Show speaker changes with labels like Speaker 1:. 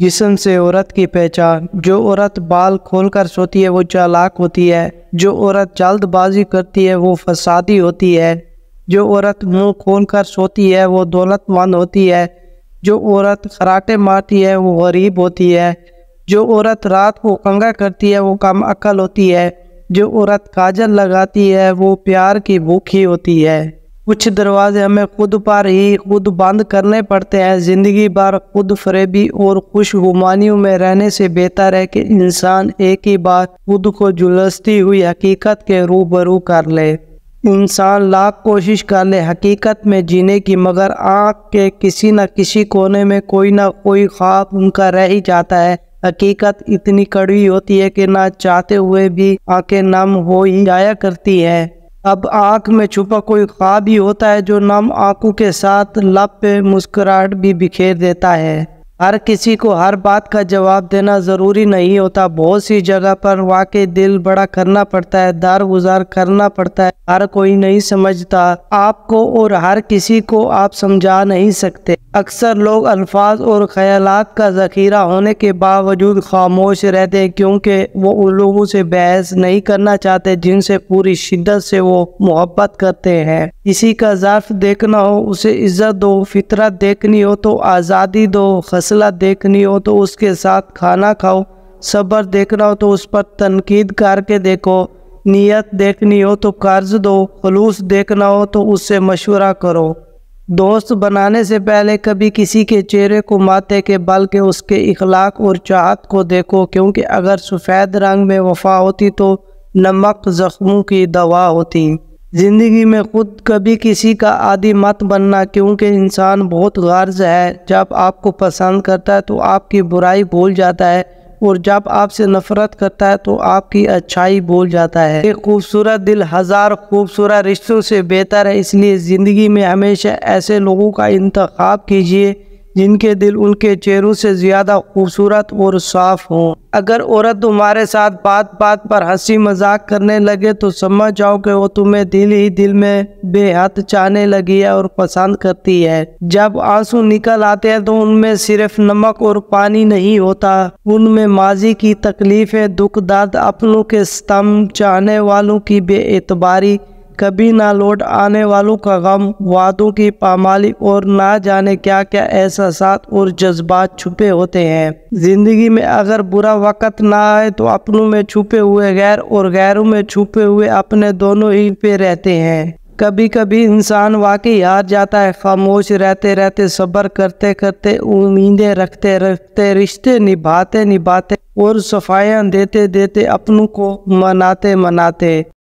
Speaker 1: जिसम से औरत की पहचान जो औरत बाल खोलकर सोती है वो चालाक होती है जो औरत जल्दबाजी करती है वो फसादी होती है जो औरत मुंह खोलकर सोती है वो दौलतमंद होती है जो औरत खराटे मारती है वो गरीब होती है जो औरत रात को कंगा करती है वो कम अक्ल होती है जो औरत काजल लगाती है वो प्यार की भूखी होती है कुछ दरवाजे हमें खुद पर ही खुद बंद करने पड़ते हैं ज़िंदगी भर खुद फरेबी और खुशगुमानियों में रहने से बेहतर है कि इंसान एक ही बार खुद को जुलसती हुई हकीकत के रूबरू कर ले इंसान लाख कोशिश कर ले हकीकत में जीने की मगर आँख के किसी न किसी कोने में कोई ना कोई ख्वाब उनका रह ही जाता है हकीकत इतनी कड़वी होती है कि ना चाहते हुए भी आंखें नम हो ही जाया करती है अब आँख में छुपा कोई ख्वाब ही होता है जो नम आँखों के साथ लब पे मुस्कुराहट भी बिखेर देता है हर किसी को हर बात का जवाब देना ज़रूरी नहीं होता बहुत सी जगह पर वाकई दिल बड़ा करना पड़ता है दार गुजार करना पड़ता है हर कोई नहीं समझता आपको और हर किसी को आप समझा नहीं सकते अक्सर लोग अल्फाज और ख्यालात का ज़खीरा होने के बावजूद खामोश रहते हैं क्योंकि वो उन लोगों से बहस नहीं करना चाहते जिनसे पूरी शिद्दत से वो मोहब्बत करते हैं किसी का ज़र्फ देखना हो उसे इज़्ज़त दो फितरत देखनी हो तो आज़ादी दो खसला देखनी हो तो उसके साथ खाना खाओ सब्र देखना हो तो उस पर तनकीद करके देखो नीयत देखनी हो तो कर्ज दो खलूस देखना हो तो उससे मशवरा करो दोस्त बनाने से पहले कभी किसी के चेहरे को माते के बल्कि उसके इखलाक और चाहत को देखो क्योंकि अगर सफ़ेद रंग में वफा होती तो नमक ज़ख्मों की दवा होती ज़िंदगी में खुद कभी किसी का आदि मत बनना क्योंकि इंसान बहुत गर्ज है जब आपको पसंद करता है तो आपकी बुराई भूल जाता है और जब आपसे नफरत करता है तो आपकी अच्छाई भूल जाता है एक खूबसूरत दिल हज़ार खूबसूरत रिश्तों से बेहतर है इसलिए ज़िंदगी में हमेशा ऐसे लोगों का इंतखब कीजिए जिनके दिल उनके चेहरों से ज़्यादा खूबसूरत और साफ हों अगर औरत तुम्हारे साथ बात बात पर हंसी मजाक करने लगे तो समझ जाओ कि वो तुम्हें दिल ही दिल में बेहद चाहने लगी है और पसंद करती है जब आंसू निकल आते हैं तो उनमें सिर्फ नमक और पानी नहीं होता उनमें माजी की तकलीफें दुख दर्द अपनों के स्तम चाहने वालों की बेअबारी कभी ना लौट आने वालों का गम वादों की पामाली और ना जाने क्या क्या एहसास और जज्बात छुपे होते हैं ज़िंदगी में अगर बुरा वक़्त ना आए तो अपनों में छुपे हुए गैर और गैरों में छुपे हुए अपने दोनों ही पे रहते हैं कभी कभी इंसान वाकई हार जाता है खामोश रहते रहते सब्र करते करते उम्मीदें रखते रखते रिश्ते निभाते निभाते और सफाया देते देते अपनों को मनाते मनाते